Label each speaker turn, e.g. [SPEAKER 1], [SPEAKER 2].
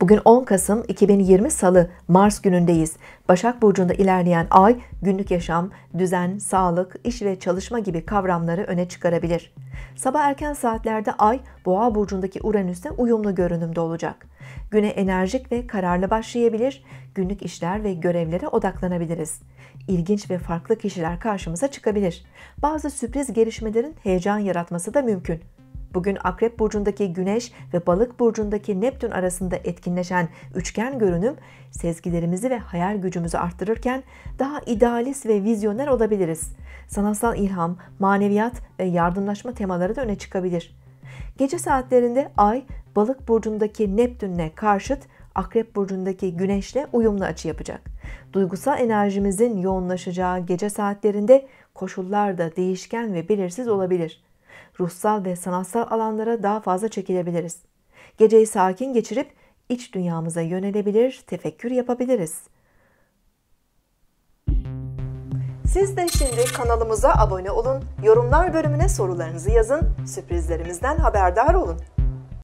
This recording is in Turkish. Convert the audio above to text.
[SPEAKER 1] Bugün 10 Kasım 2020 Salı Mars günündeyiz. Başak Burcu'nda ilerleyen ay günlük yaşam, düzen, sağlık, iş ve çalışma gibi kavramları öne çıkarabilir. Sabah erken saatlerde ay Boğa Burcu'ndaki Uranüs'te uyumlu görünümde olacak. Güne enerjik ve kararlı başlayabilir, günlük işler ve görevlere odaklanabiliriz. İlginç ve farklı kişiler karşımıza çıkabilir. Bazı sürpriz gelişmelerin heyecan yaratması da mümkün. Bugün Akrep burcundaki Güneş ve Balık burcundaki Neptün arasında etkinleşen üçgen görünüm sezgilerimizi ve hayal gücümüzü arttırırken daha idealist ve vizyoner olabiliriz. Sanatsal ilham, maneviyat ve yardımlaşma temaları da öne çıkabilir. Gece saatlerinde Ay Balık burcundaki Neptünle karşıt Akrep burcundaki Güneşle uyumlu açı yapacak. Duygusal enerjimizin yoğunlaşacağı gece saatlerinde koşullar da değişken ve belirsiz olabilir ruhsal ve sanatsal alanlara daha fazla çekilebiliriz. Geceyi sakin geçirip iç dünyamıza yönelebilir, tefekkür yapabiliriz. Siz de şimdi kanalımıza abone olun, yorumlar bölümüne sorularınızı yazın, sürprizlerimizden haberdar olun.